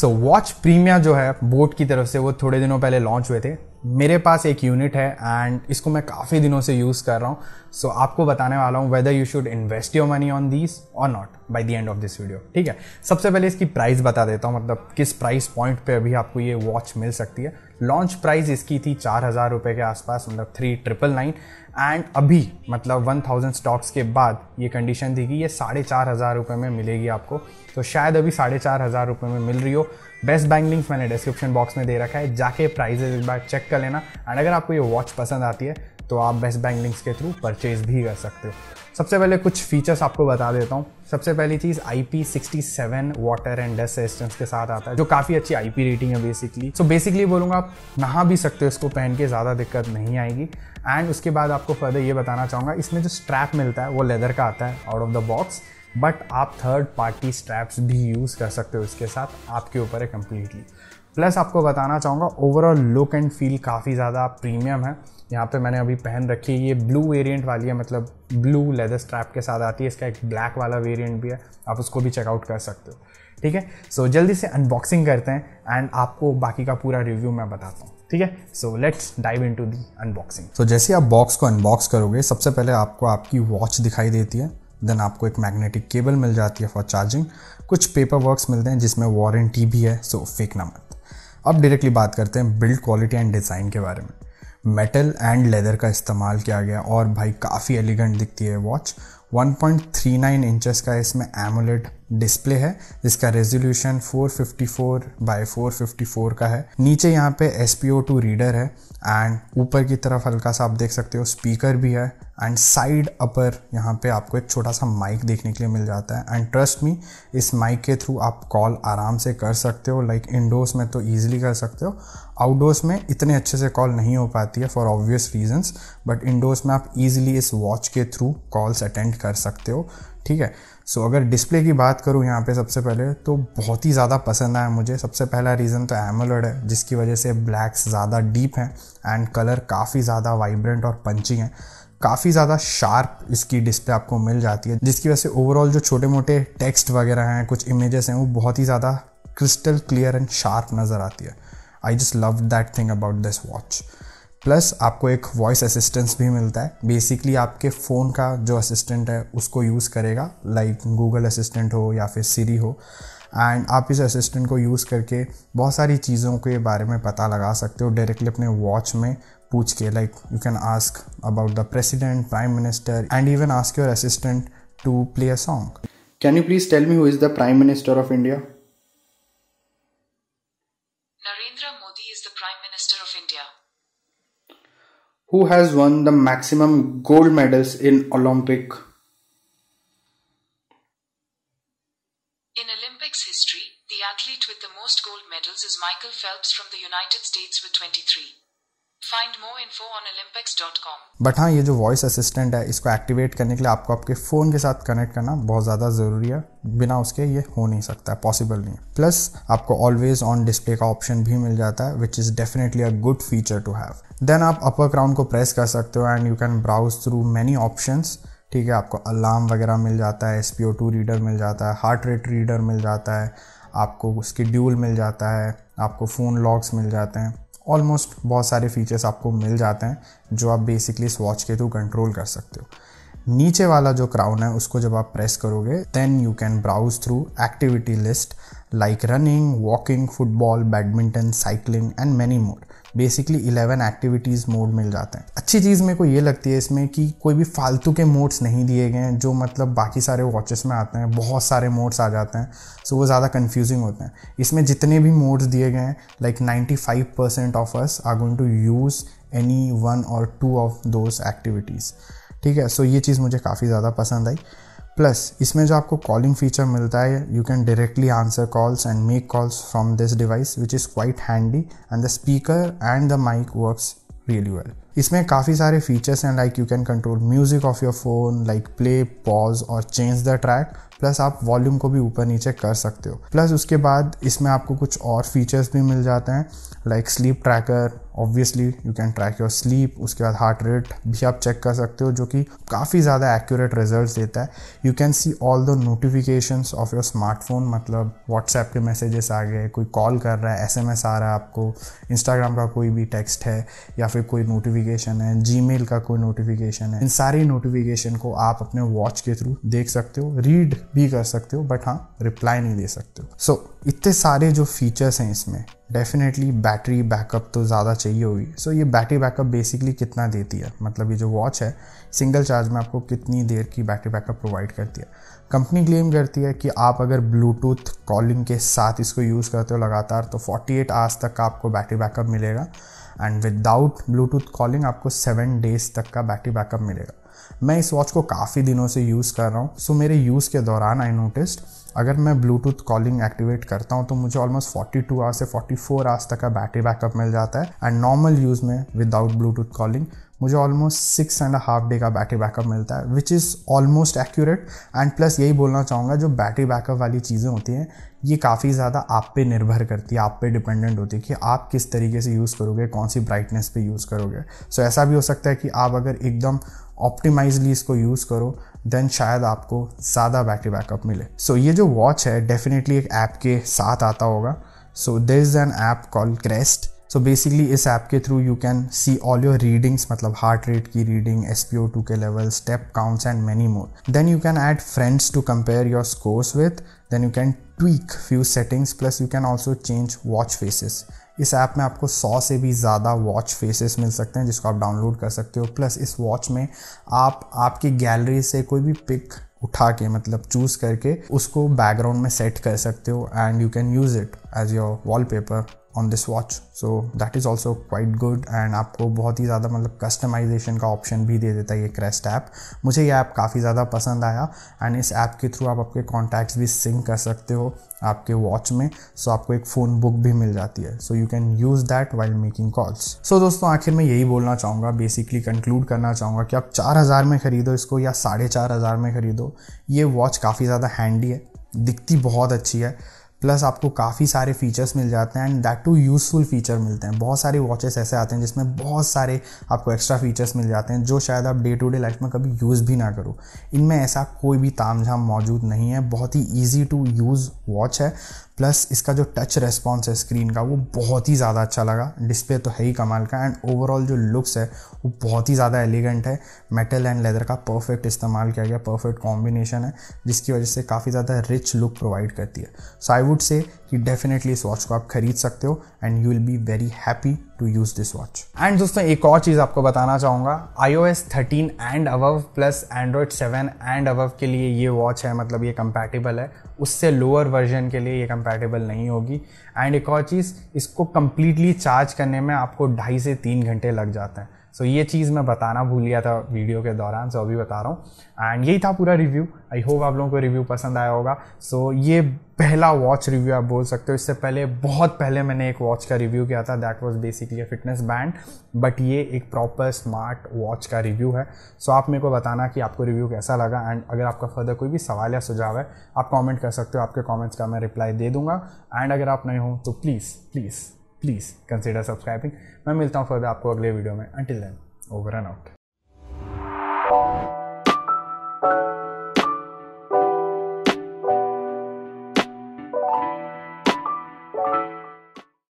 So watch Primia जो है boat की तरफ से वो थोड़े दिनों पहले लॉन्च हुए थे मेरे पास एक यूनिट है एंड इसको मैं काफ़ी दिनों से यूज़ कर रहा हूँ सो so, आपको बताने वाला हूँ whether you should invest your money on this or not by the end of this video ठीक है सबसे पहले इसकी प्राइस बता देता हूँ मतलब किस प्राइस पॉइंट पे अभी आपको ये वॉच मिल सकती है लॉन्च प्राइस इसकी थी चार हज़ार रुपये के आसपास मतलब थ्री ट्रिपल नाइन एंड अभी मतलब वन थाउजेंड स्टॉक्स के बाद ये कंडीशन थी कि ये साढ़े चार हज़ार रुपये में मिलेगी आपको तो शायद अभी साढ़े चार हज़ार रुपये में मिल रही हो बेस्ट बैंक लिंक्स मैंने डिस्क्रिप्शन बॉक्स में दे रखा है जाके प्राइजेज एक बार चेक कर लेना एंड अगर आपको ये वॉच पसंद आती है तो आप बेस्ट बैंक लिंक्स के थ्रू परचेज भी कर सकते हो सबसे पहले कुछ फीचर्स आपको बता देता हूँ सबसे पहली चीज़ I P sixty seven water and dust resistance के साथ आता है जो काफ़ी अच्छी आई पी रेटिंग है बेसिकली सो बेसिकली बोलूँगा आप नहा भी सकते हो इसको पहन के ज़्यादा दिक्कत नहीं आएगी एंड उसके बाद आपको फर्दर ये बताना चाहूँगा इसमें जो स्ट्रैप मिलता है वो लेदर का आता है out of the box but आप थर्ड पार्टी स्ट्रैप्स भी यूज़ कर सकते हो इसके साथ आपके ऊपर है कम्प्लीटली प्लस आपको बताना चाहूँगा ओवरऑल लुक एंड फील काफ़ी ज़्यादा प्रीमियम है यहाँ पे मैंने अभी पहन रखी है ये ब्लू वेरिएंट वाली है मतलब ब्लू लेदर स्ट्रैप के साथ आती है इसका एक ब्लैक वाला वेरिएंट भी है आप उसको भी चेकआउट कर सकते हो ठीक है सो so, जल्दी से अनबॉक्सिंग करते हैं एंड आपको बाकी का पूरा रिव्यू मैं बताता हूँ ठीक है so let's dive into the unboxing so जैसे आप बॉक्स को अनबॉक्स करोगे सबसे पहले आपको आपकी वॉच दिखाई देती है देन आपको एक मैग्नेटिक केबल मिल जाती है फॉर चार्जिंग कुछ पेपर वर्क्स मिलते हैं जिसमें वारंटी भी है सो फेंकना मत अब डायरेक्टली बात करते हैं बिल्ड क्वालिटी एंड डिज़ाइन के बारे में मेटल एंड लेदर का इस्तेमाल किया गया और भाई काफ़ी एलिगेंट दिखती है वॉच 1.39 इंचेस का इसमें एमोलेड डिस्प्ले है जिसका रेजोल्यूशन 454 बाय 454 का है नीचे यहाँ पे एस टू रीडर है एंड ऊपर की तरफ हल्का सा आप देख सकते हो स्पीकर भी है एंड साइड अपर यहाँ पे आपको एक छोटा सा माइक देखने के लिए मिल जाता है एंड ट्रस्ट मी इस माइक के थ्रू आप कॉल आराम से कर सकते हो लाइक like इंडोर्स में तो ईजिली कर सकते हो आउटडोर्स में इतने अच्छे से कॉल नहीं हो पाती है for obvious reasons but indoors में आप ईजिली इस वॉच के थ्रू कॉल्स अटेंड कर सकते हो ठीक है सो so, अगर डिस्प्ले की बात करूँ यहाँ पे सबसे पहले तो बहुत ही ज़्यादा पसंद आया मुझे सबसे पहला रीज़न तो एमोलड है जिसकी वजह से ब्लैक्स ज़्यादा डीप हैं एंड कलर काफ़ी ज़्यादा वाइब्रेंट और पंचिंग है काफ़ी ज़्यादा शार्प इसकी डिस्प्ले आपको मिल जाती है जिसकी वजह से ओवरऑल जो छोटे मोटे टेक्स्ट वगैरह हैं कुछ इमेजेस हैं वो बहुत ही ज़्यादा क्रिस्टल क्लियर एंड शार्प नज़र आती है I just love that thing about this watch plus आपको एक वॉइस असिस्टेंस भी मिलता है बेसिकली आपके फ़ोन का जो असिस्टेंट है उसको यूज़ करेगा लाइक गूगल असिस्टेंट हो या फिर सीरी हो एंड आप इस असिस्टेंट को यूज़ करके बहुत सारी चीज़ों के बारे में पता लगा सकते हो डायरेक्टली अपने वॉच में पूछ के like you can ask about the president prime minister and even ask your assistant to play a song can you please tell me who is the prime minister of India Narendra Modi is the Who has won the maximum gold medals in Olympic? In Olympics history, the athlete with the most gold medals is Michael Phelps from the United States with 23. Find more info on olympics.com. But हाँ ये जो voice assistant है इसको activate करने के लिए आपको आपके फ़ोन के साथ कनेक्ट करना बहुत ज़्यादा ज़रूरी है बिना उसके ये हो नहीं सकता है पॉसिबल नहीं है प्लस आपको ऑलवेज ऑन डिस्प्ले का ऑप्शन भी मिल जाता है which is definitely a good feature to have then आप अपर क्राउन को प्रेस कर सकते हो and you can browse through many option ठीक है आपको अलार्म वगैरह मिल जाता है S P O two reader मिल जाता है हार्ट रेट रीडर मिल जाता है आपको उसकी ड्यूल मिल जाता है आपको फ़ोन लॉक्स मिल जाते हैं ऑलमोस्ट बहुत सारे फीचर्स आपको मिल जाते हैं जो आप बेसिकली इस वॉच के थ्रू कंट्रोल कर सकते हो नीचे वाला जो क्राउन है उसको जब आप प्रेस करोगे then you can browse through activity list like running walking football badminton cycling and many more basically eleven activities mode मिल जाते हैं अच्छी चीज़ मेरे को ये लगती है इसमें कि कोई भी फालतू के मोड्स नहीं दिए गए हैं जो मतलब बाकी सारे वॉचेस में आते हैं बहुत सारे मोड्स आ जाते हैं सो वो ज़्यादा कन्फ्यूजिंग होते हैं इसमें जितने भी मोड्स दिए गए हैं like ninety five percent of us are going to use any one or two of those activities ठीक है सो ये चीज़ मुझे काफ़ी ज़्यादा पसंद आई प्लस इसमें जो आपको कॉलिंग फीचर मिलता है you can directly answer calls and make calls from this device which is quite handy and the speaker and the mic works really well इसमें काफ़ी सारे फीचर्स हैं like you can control music of your phone like play pause or change the track plus आप volume को भी ऊपर नीचे कर सकते हो प्लस उसके बाद इसमें आपको कुछ और फीचर्स भी मिल जाते हैं like sleep tracker obviously you can track your sleep उसके बाद हार्ट रेट भी आप चेक कर सकते हो जो कि काफ़ी ज़्यादा एक्यूरेट रिजल्ट देता है you can see all the notification of your smartphone मतलब व्हाट्सएप के मैसेजेस आ गए कोई कॉल कर रहा है एस आ रहा है आपको इंस्टाग्राम का कोई भी टेक्स्ट है या फिर कोई नोटिफिकेशन नोटिफिकेशन है जी का कोई नोटिफिकेशन है इन सारी नोटिफिकेशन को आप अपने वॉच के थ्रू देख सकते हो रीड भी कर सकते हो बट हाँ रिप्लाई नहीं दे सकते हो सो so, इतने सारे जो फीचर्स हैं इसमें डेफिनेटली बैटरी बैकअप तो ज़्यादा चाहिए होगी सो so, ये बैटरी बैकअप बेसिकली कितना देती है मतलब ये जो वॉच है सिंगल चार्ज में आपको कितनी देर की बैटरी बैकअप प्रोवाइड करती है कंपनी क्लेम करती है कि आप अगर ब्लूटूथ कॉलिंग के साथ इसको यूज़ करते हो लगातार तो 48 आवर्स तक का आपको बैटरी बैकअप मिलेगा एंड विदाउट ब्लूटूथ कॉलिंग आपको सेवन डेज तक का बैटरी बैकअप मिलेगा मैं इस वॉच को काफ़ी दिनों से यूज़ कर रहा हूँ सो मेरे यूज़ के दौरान आई नोटिस्ड अगर मैं ब्लूटूथ कॉलिंग एक्टिवेट करता हूँ तो मुझे ऑलमोस्ट 42 टू आवर्स से 44 फोर आवर्स तक का बैटरी बैकअप मिल जाता है एंड नॉर्मल यूज़ में विदाउट ब्लूटूथ कॉलिंग मुझे almost six and half day का बैटरी बैकअप मिलता है which is almost accurate and plus यही बोलना चाहूँगा जो बैटरी बैकअप वाली चीज़ें होती हैं ये काफ़ी ज़्यादा आप पे निर्भर करती है आप पे डिपेंडेंट होती है कि आप किस तरीके से यूज़ करोगे कौन सी ब्राइटनेस पे यूज़ करोगे सो so, ऐसा भी हो सकता है कि आप अगर एकदम ऑप्टिमाइजली इसको यूज़ करो देन शायद आपको ज़्यादा बैटरी बैकअप मिले सो so, ये जो वॉच है डेफिनेटली एक ऐप के साथ आता होगा so there is an app call Crest so basically इस ऐप के through you can see all your readings मतलब हार्ट रेट की reading S P O two के level step counts and many more then you can add friends to compare your scores with then you can tweak few settings plus you can also change watch faces इस app में आपको 100 से भी ज़्यादा watch faces मिल सकते हैं जिसको आप डाउनलोड कर सकते हो प्लस इस वॉच में आप आपकी गैलरी से कोई भी पिक उठा के मतलब चूज़ करके उसको बैकग्राउंड में सेट कर सकते हो and you can use it as your wallpaper on this watch so that is also quite good and आपको बहुत ही ज़्यादा मतलब कस्टमाइजेशन का ऑप्शन भी दे देता है ये क्रेस्ट ऐप मुझे ये ऐप काफ़ी ज़्यादा पसंद आया एंड इस ऐप के थ्रू आप आपके कॉन्टैक्ट्स भी सिंक कर सकते हो आपके वॉच में सो so आपको एक फ़ोन बुक भी मिल जाती है so you can use that while making calls so दोस्तों आखिर में यही बोलना चाहूँगा बेसिकली कंक्लूड करना चाहूँगा कि आप चार हज़ार में ख़रीदो इसको या साढ़े चार हज़ार में ख़रीदो ये वॉच काफ़ी ज़्यादा हैंडी है दिखती बहुत अच्छी है प्लस आपको काफ़ी सारे फीचर्स मिल जाते हैं and that too useful feature मिलते हैं बहुत सारे वॉचेस ऐसे आते हैं जिसमें बहुत सारे आपको एक्स्ट्रा फीचर्स मिल जाते हैं जो शायद आप डे टू डे लाइफ में कभी यूज़ भी ना करो इनमें ऐसा कोई भी ताम झाम मौजूद नहीं है बहुत ही ईजी टू यूज़ वॉच है प्लस इसका जो टच रेस्पॉन्स है स्क्रीन का वो बहुत ही ज़्यादा अच्छा लगा डिस्प्ले तो है ही कमाल का एंड ओवरऑल जो लुक्स है वो बहुत ही ज़्यादा एलिगेंट है मेटल एंड लेदर का परफेक्ट इस्तेमाल किया गया परफेक्ट कॉम्बिनेशन है जिसकी वजह से काफ़ी ज़्यादा रिच लुक प्रोवाइड करती है सो आई वुड से कि डेफिनेटली इस वॉच को आप खरीद सकते हो and you will be very happy to use this watch and दोस्तों एक और चीज़ आपको बताना चाहूंगा I O S thirteen and above plus Android seven and above के लिए ये वॉच है मतलब ये कंपेटेबल है उससे लोअर वर्जन के लिए ये कंपेटेबल नहीं होगी एंड एक और चीज़ इसको कम्प्लीटली चार्ज करने में आपको ढाई से तीन घंटे लग जाते हैं सो so, ये चीज़ मैं बताना भूल गया था वीडियो के दौरान सो so अभी बता रहा हूँ एंड यही था पूरा रिव्यू आई होप आप लोगों को रिव्यू पसंद आया होगा सो so, ये पहला वॉच रिव्यू आप बोल सकते हो इससे पहले बहुत पहले मैंने एक वॉच का रिव्यू किया था that was basically a fitness band but ये एक प्रॉपर स्मार्ट वॉच का रिव्यू है सो so, आप मेरे को बताना कि आपको रिव्यू कैसा लगा एंड अगर आपका फर्दर कोई भी सवाल या सुझाव है आप कॉमेंट कर सकते हो आपके कॉमेंट्स का मैं रिप्लाई दे दूंगा एंड अगर आप नए हो तो please please please consider subscribing मैं मिलता हूँ फर्दर आपको अगले वीडियो में until then over and out